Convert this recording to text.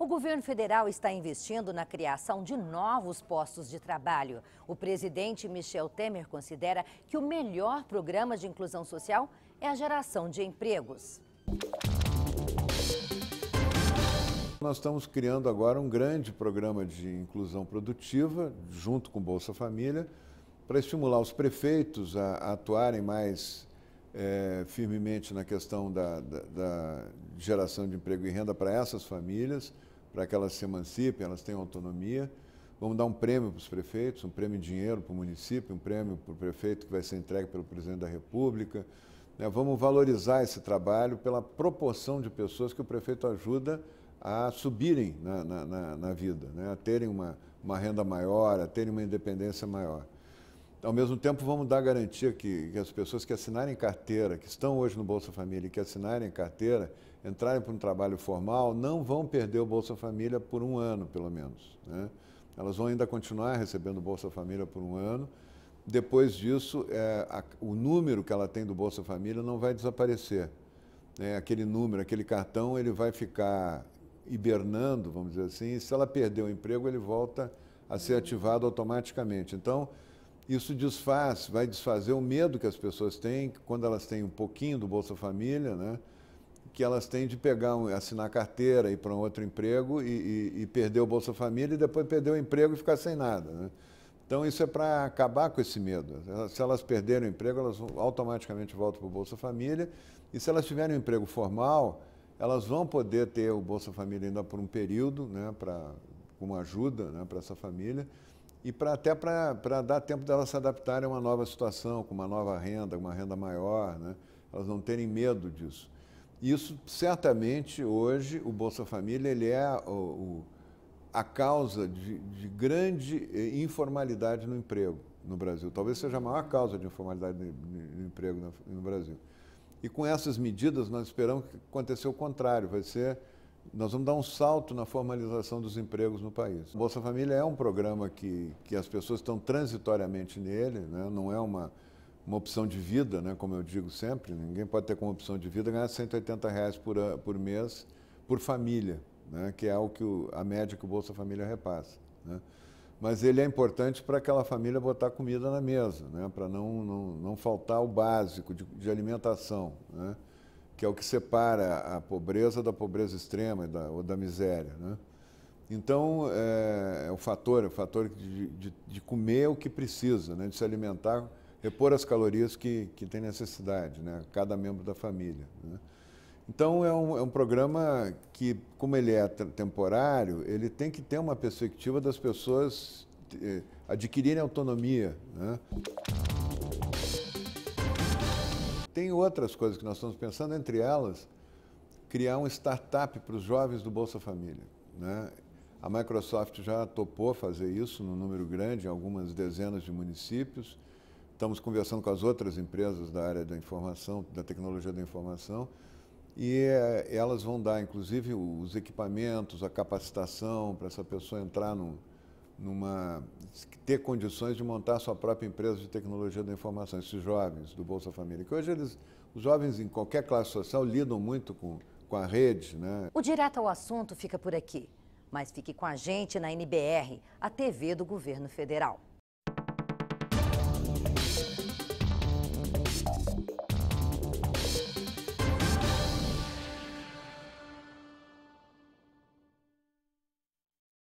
O governo federal está investindo na criação de novos postos de trabalho. O presidente Michel Temer considera que o melhor programa de inclusão social é a geração de empregos. Nós estamos criando agora um grande programa de inclusão produtiva, junto com Bolsa Família, para estimular os prefeitos a, atuarem mais é, firmemente na questão da, da, da geração de emprego e renda para essas famílias para que elas se emancipem, elas tenham autonomia. Vamos dar um prêmio para os prefeitos, um prêmio em dinheiro para o município, um prêmio para o prefeito que vai ser entregue pelo presidente da República. Né? Vamos valorizar esse trabalho pela proporção de pessoas que o prefeito ajuda a subirem na, na, na vida, né? a terem uma, uma renda maior, a terem uma independência maior ao mesmo tempo, vamos dar garantia que, que, as pessoas que assinarem carteira, que estão hoje no Bolsa Família e que assinarem carteira, entrarem para um trabalho formal, não vão perder o Bolsa Família por um ano, pelo menos. Né? Elas vão ainda continuar recebendo o Bolsa Família por um ano. Depois disso, é, a, o número que ela tem do Bolsa Família não vai desaparecer. Né? aquele número, aquele cartão, ele vai ficar hibernando, vamos dizer assim, e se ela perder o emprego, ele volta a ser ativado automaticamente. Então, isso desfaz, vai desfazer o medo que as pessoas têm quando elas têm um pouquinho do Bolsa Família, né? que elas têm de pegar, um, assinar carteira, ir para um outro emprego e, e, e, perder o Bolsa Família e depois perder o emprego e ficar sem nada. Né? Então isso é para acabar com esse medo. Se elas perderem o emprego, elas automaticamente voltam para o Bolsa Família e se elas tiverem um emprego formal, elas vão poder ter o Bolsa Família ainda por um período, né, para uma ajuda, né, para essa família e pra, até para dar tempo delas se adaptarem a uma nova situação, com uma nova renda, uma renda maior, né? elas não terem medo disso. Isso, certamente, hoje, o Bolsa Família ele é o, o, a causa de, de, grande eh, informalidade no emprego no Brasil. Talvez seja a maior causa de informalidade no, emprego no, no Brasil. E com essas medidas, nós esperamos que aconteça o contrário, vai ser nós vamos dar um salto na formalização dos empregos no país. o Bolsa Família é um programa que, que as pessoas estão transitoriamente nele, né? não é uma, uma opção de vida, né? como eu digo sempre. Ninguém pode ter como opção de vida ganhar 180 reais por, por mês por família, né? que é o que o, a média que o Bolsa Família repassa. Né? Mas ele é importante para aquela família botar comida na mesa, né? para não, não, não faltar o básico de, de alimentação. Né? que é o que separa a pobreza da pobreza extrema da, ou da miséria. Né? Então, é, é o fator, é o fator de, de, de, comer o que precisa, né? de se alimentar, repor as calorias que, que tem necessidade, né? cada membro da família. Né? Então, é um, é um programa que, como ele é temporário, ele tem que ter uma perspectiva das pessoas eh, adquirirem autonomia. Né? Tem outras coisas que nós estamos pensando, entre elas, criar um startup para os jovens do Bolsa Família. Né? A Microsoft já topou fazer isso no número grande, em algumas dezenas de municípios. Estamos conversando com as outras empresas da área da informação, da tecnologia da informação, e eh, elas vão dar, inclusive, os equipamentos, a capacitação para essa pessoa entrar no numa ter condições de montar sua própria empresa de tecnologia da informação, esses jovens do Bolsa Família, que hoje eles, os jovens em qualquer classe social lidam muito com, com a rede. Né? O Direto ao Assunto fica por aqui, mas fique com a gente na NBR, a TV do Governo Federal.